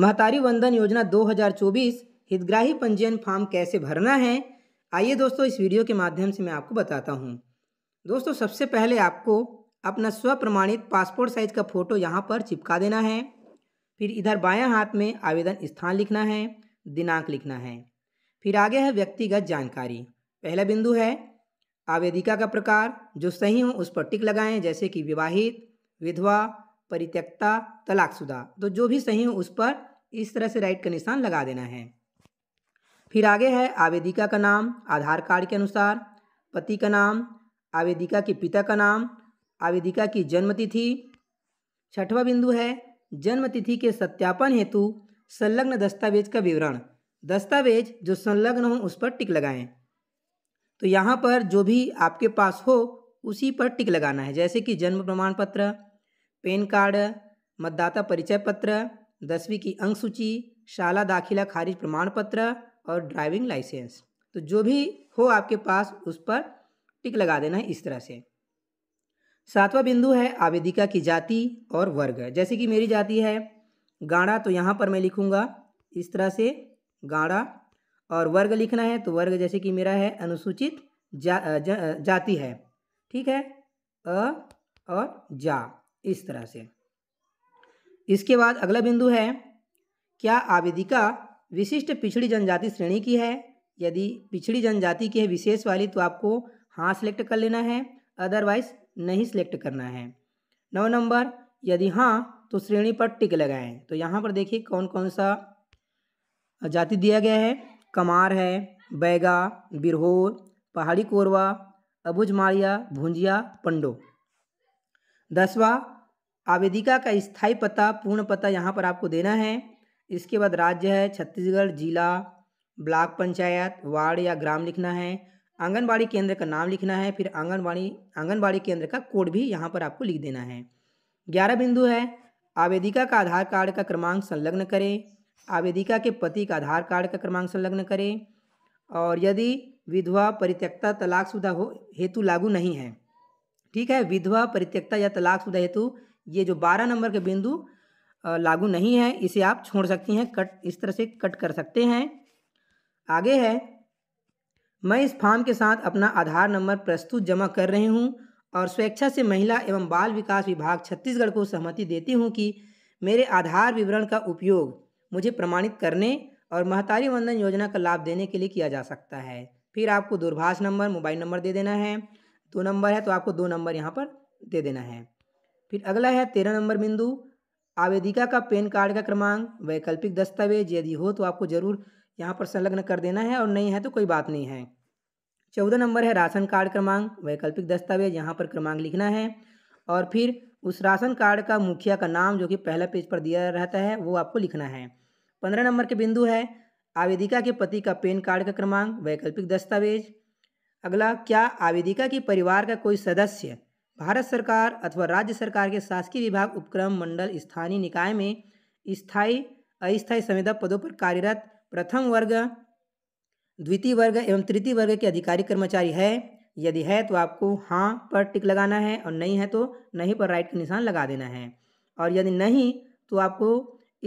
महतारी वंदन योजना 2024 हितग्राही पंजीयन फॉर्म कैसे भरना है आइए दोस्तों इस वीडियो के माध्यम से मैं आपको बताता हूँ दोस्तों सबसे पहले आपको अपना स्वप्रमाणित पासपोर्ट साइज का फ़ोटो यहाँ पर चिपका देना है फिर इधर बायां हाथ में आवेदन स्थान लिखना है दिनांक लिखना है फिर आगे है व्यक्तिगत जानकारी पहला बिंदु है आवेदिका का प्रकार जो सही हो उस पर टिक लगाएं जैसे कि विवाहित विधवा परित्यक्ता तलाकशुदा तो जो भी सही हो उस पर इस तरह से राइट का निशान लगा देना है फिर आगे है आवेदिका का नाम आधार कार्ड के अनुसार पति का नाम आवेदिका के पिता का नाम आवेदिका की जन्मतिथि छठवा बिंदु है जन्मतिथि के सत्यापन हेतु संलग्न दस्तावेज का विवरण दस्तावेज जो संलग्न हो उस पर टिक लगाएं तो यहाँ पर जो भी आपके पास हो उसी पर टिक लगाना है जैसे कि जन्म प्रमाण पत्र पेन कार्ड मतदाता परिचय पत्र दसवीं की अंक सूची शाला दाखिला खारिज प्रमाण पत्र और ड्राइविंग लाइसेंस तो जो भी हो आपके पास उस पर टिक लगा देना है इस तरह से सातवां बिंदु है आवेदिका की जाति और वर्ग जैसे कि मेरी जाति है गाढ़ा तो यहाँ पर मैं लिखूँगा इस तरह से गाढ़ा और वर्ग लिखना है तो वर्ग जैसे कि मेरा है अनुसूचित जा, जा, जाति है ठीक है अ और जा इस तरह से इसके बाद अगला बिंदु है क्या आवेदिका विशिष्ट पिछड़ी जनजाति श्रेणी की है यदि पिछड़ी जनजाति की है विशेष वाली तो आपको हाँ सिलेक्ट कर लेना है अदरवाइज नहीं सिलेक्ट करना है नौ नंबर यदि हाँ तो श्रेणी पर टिक लगाएं तो यहाँ पर देखिए कौन कौन सा जाति दिया गया है कमार है बैगा बिरहोर पहाड़ी कोरवा अबुज मारिया भुंजिया पंडो दसवा आवेदिका का स्थायी पता पूर्ण पता यहाँ पर आपको देना है इसके बाद राज्य है छत्तीसगढ़ जिला ब्लॉक पंचायत वार्ड या ग्राम लिखना है आंगनबाड़ी केंद्र का नाम लिखना है फिर आंगनबाड़ी आंगनबाड़ी केंद्र का कोड भी यहाँ पर आपको लिख देना है ग्यारह बिंदु है आवेदिका का आधार कार्ड का क्रमांक संलग्न करें आवेदिका के पति का आधार कार्ड का क्रमांक संलग्न करें और यदि विधवा परित्यक्ता तलाकशुदा हो हेतु लागू नहीं है ठीक है विधवा परित्यक्ता या तलाकशुदा हेतु ये जो बारह नंबर के बिंदु लागू नहीं है इसे आप छोड़ सकती हैं कट इस तरह से कट कर सकते हैं आगे है मैं इस फार्म के साथ अपना आधार नंबर प्रस्तुत जमा कर रही हूँ और स्वेच्छा से महिला एवं बाल विकास विभाग छत्तीसगढ़ को सहमति देती हूँ कि मेरे आधार विवरण का उपयोग मुझे प्रमाणित करने और महतारी वंदन योजना का लाभ देने के लिए किया जा सकता है फिर आपको दूरभाष नंबर मोबाइल नंबर दे देना है दो नंबर है तो आपको दो नंबर यहाँ पर दे देना है फिर अगला है तेरह नंबर बिंदु आवेदिका का पेन कार्ड का क्रमांक वैकल्पिक दस्तावेज यदि हो तो आपको ज़रूर यहाँ पर संलग्न कर देना है और नहीं है तो कोई बात नहीं है चौदह नंबर है राशन कार्ड क्रमांक वैकल्पिक दस्तावेज यहाँ पर क्रमांक लिखना है और फिर उस राशन कार्ड का मुखिया का नाम जो कि पहला पेज पर दिया रहता है वो आपको लिखना है पंद्रह नंबर के बिंदु है आवेदिका के पति का पेन कार्ड का क्रमांक वैकल्पिक दस्तावेज अगला क्या आवेदिका के परिवार का कोई सदस्य भारत सरकार अथवा राज्य सरकार के शासकीय विभाग उपक्रम मंडल स्थानीय निकाय में स्थायी अस्थायी संविदा पदों पर कार्यरत प्रथम वर्ग द्वितीय वर्ग एवं तृतीय वर्ग के अधिकारी कर्मचारी है यदि है तो आपको हाँ पर टिक लगाना है और नहीं है तो नहीं पर राइट का निशान लगा देना है और यदि नहीं तो आपको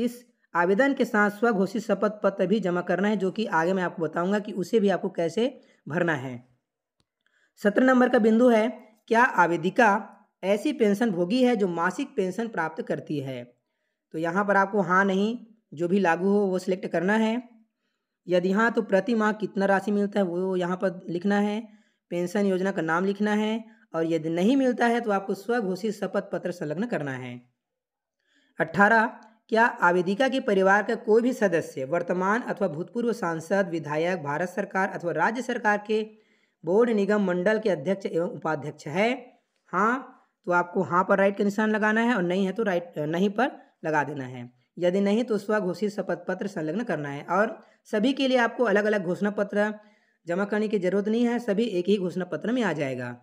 इस आवेदन के साथ स्वघोषित शपथ पत्र भी जमा करना है जो कि आगे मैं आपको बताऊंगा कि उसे भी आपको कैसे भरना है सत्रह नंबर का बिंदु है क्या आवेदिका ऐसी पेंशन भोगी है जो मासिक पेंशन प्राप्त करती है तो यहाँ पर आपको हाँ नहीं जो भी लागू हो वो सिलेक्ट करना है यदि हाँ तो प्रति माह कितना राशि मिलता है वो यहाँ पर लिखना है पेंशन योजना का नाम लिखना है और यदि नहीं मिलता है तो आपको स्वघोषित शपथ पत्र संलग्न करना है अट्ठारह क्या आवेदिका के परिवार का कोई भी सदस्य वर्तमान अथवा भूतपूर्व सांसद विधायक भारत सरकार अथवा राज्य सरकार के बोर्ड निगम मंडल के अध्यक्ष एवं उपाध्यक्ष है हाँ तो आपको हाँ पर राइट का निशान लगाना है और नहीं है तो राइट नहीं पर लगा देना है यदि नहीं तो स्वघोषित शपथ पत्र संलग्न करना है और सभी के लिए आपको अलग अलग घोषणा पत्र जमा करने की जरूरत नहीं है सभी एक ही घोषणा पत्र में आ जाएगा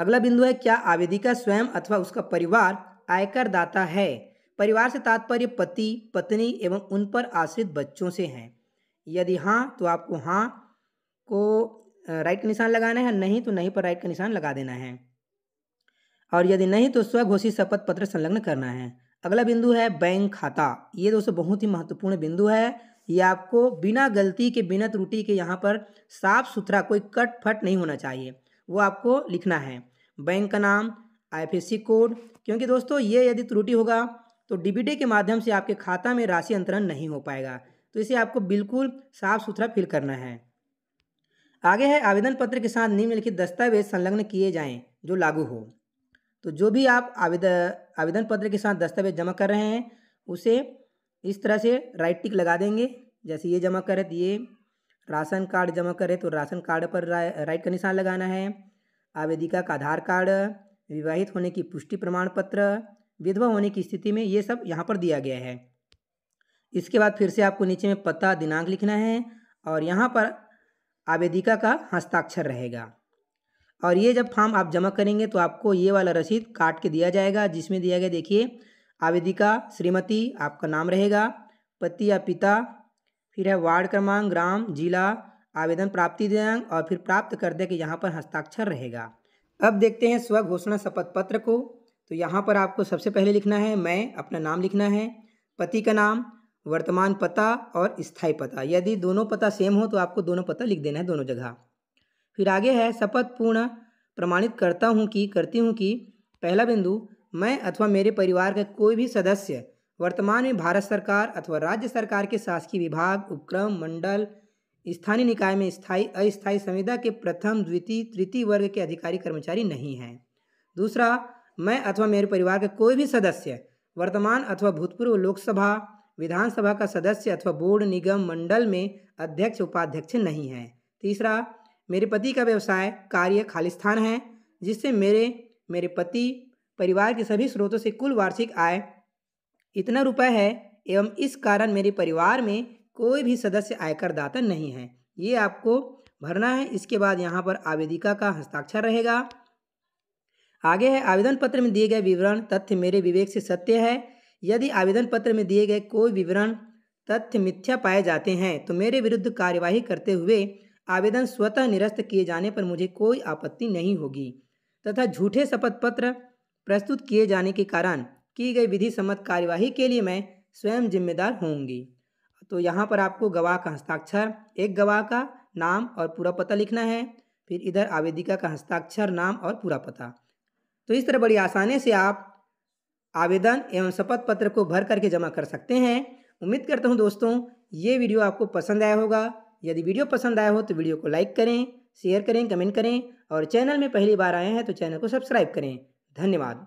अगला बिंदु है क्या आवेदिका स्वयं अथवा उसका परिवार आयकर दाता है परिवार से तात्पर्य पति पत्नी एवं उन पर आश्रित बच्चों से हैं यदि हाँ तो आपको हाँ को राइट का निशान लगाना है नहीं तो नहीं पर राइट का निशान लगा देना है और यदि नहीं तो स्वघोषित शपथ पत्र संलग्न करना है अगला बिंदु है बैंक खाता ये दोस्तों बहुत ही महत्वपूर्ण बिंदु है ये आपको बिना गलती के बिना त्रुटि के यहाँ पर साफ सुथरा कोई कट फट नहीं होना चाहिए वो आपको लिखना है बैंक का नाम आईएफएससी कोड क्योंकि दोस्तों ये यदि त्रुटि होगा तो डीबीटी के माध्यम से आपके खाता में राशि अंतरण नहीं हो पाएगा तो इसे आपको बिल्कुल साफ सुथरा फिल करना है आगे है आवेदन पत्र के साथ निम्नलिखित दस्तावेज संलग्न किए जाएं जो लागू हो तो जो भी आप आवेदन आवेदन पत्र के साथ दस्तावेज जमा कर रहे हैं उसे इस तरह से राइट टिक लगा देंगे जैसे ये जमा करें तो ये राशन कार्ड जमा करें तो राशन कार्ड पर राइट का निशान लगाना है आवेदिका का आधार कार्ड विवाहित होने की पुष्टि प्रमाण पत्र विधवा होने की स्थिति में ये सब यहाँ पर दिया गया है इसके बाद फिर से आपको नीचे में पता दिनांक लिखना है और यहाँ पर आवेदिका का हस्ताक्षर रहेगा और ये जब फॉर्म आप जमा करेंगे तो आपको ये वाला रसीद काट के दिया जाएगा जिसमें दिया गया देखिए आवेदिका श्रीमती आपका नाम रहेगा पति या पिता फिर है वार्ड क्रमांक ग्राम जिला आवेदन प्राप्ति दिनांक और फिर प्राप्त कर दे के यहाँ पर हस्ताक्षर रहेगा अब देखते हैं स्व घोषणा शपथ पत्र को तो यहाँ पर आपको सबसे पहले लिखना है मैं अपना नाम लिखना है पति का नाम वर्तमान पता और स्थायी पता यदि दोनों पता सेम हो तो आपको दोनों पता लिख देना है दोनों जगह फिर आगे है शपथ पूर्ण प्रमाणित करता हूँ कि करती हूँ कि पहला बिंदु मैं अथवा मेरे परिवार का कोई भी सदस्य वर्तमान में भारत सरकार अथवा राज्य सरकार के शासकीय विभाग उपक्रम मंडल स्थानीय निकाय में स्थायी अस्थायी संविदा के प्रथम द्वितीय तृतीय वर्ग के अधिकारी कर्मचारी नहीं हैं दूसरा मैं अथवा मेरे परिवार का कोई भी सदस्य वर्तमान अथवा भूतपूर्व लोकसभा विधानसभा का सदस्य अथवा बोर्ड निगम मंडल में अध्यक्ष उपाध्यक्ष नहीं है तीसरा मेरे पति का व्यवसाय कार्य खालिस्थान है जिससे मेरे मेरे पति परिवार के सभी स्रोतों से कुल वार्षिक आय इतना रुपए है एवं इस कारण मेरे परिवार में कोई भी सदस्य आयकर दाता नहीं है ये आपको भरना है इसके बाद यहाँ पर आवेदिका का हस्ताक्षर रहेगा आगे है आवेदन पत्र में दिए गए विवरण तथ्य मेरे विवेक से सत्य है यदि आवेदन पत्र में दिए गए कोई विवरण तथ्य मिथ्या पाए जाते हैं तो मेरे विरुद्ध कार्यवाही करते हुए आवेदन स्वतः निरस्त किए जाने पर मुझे कोई आपत्ति नहीं होगी तथा झूठे शपथ पत्र प्रस्तुत किए जाने के कारण की गई विधि सम्मत कार्यवाही के लिए मैं स्वयं जिम्मेदार होंगी तो यहाँ पर आपको गवाह का हस्ताक्षर एक गवाह का नाम और पूरा पता लिखना है फिर इधर आवेदिका का हस्ताक्षर नाम और पूरा पता तो इस तरह बड़ी आसानी से आप आवेदन एवं शपथ पत्र को भर करके जमा कर सकते हैं उम्मीद करता हूँ दोस्तों ये वीडियो आपको पसंद आया होगा यदि वीडियो पसंद आया हो तो वीडियो को लाइक करें शेयर करें कमेंट करें और चैनल में पहली बार आए हैं तो चैनल को सब्सक्राइब करें धन्यवाद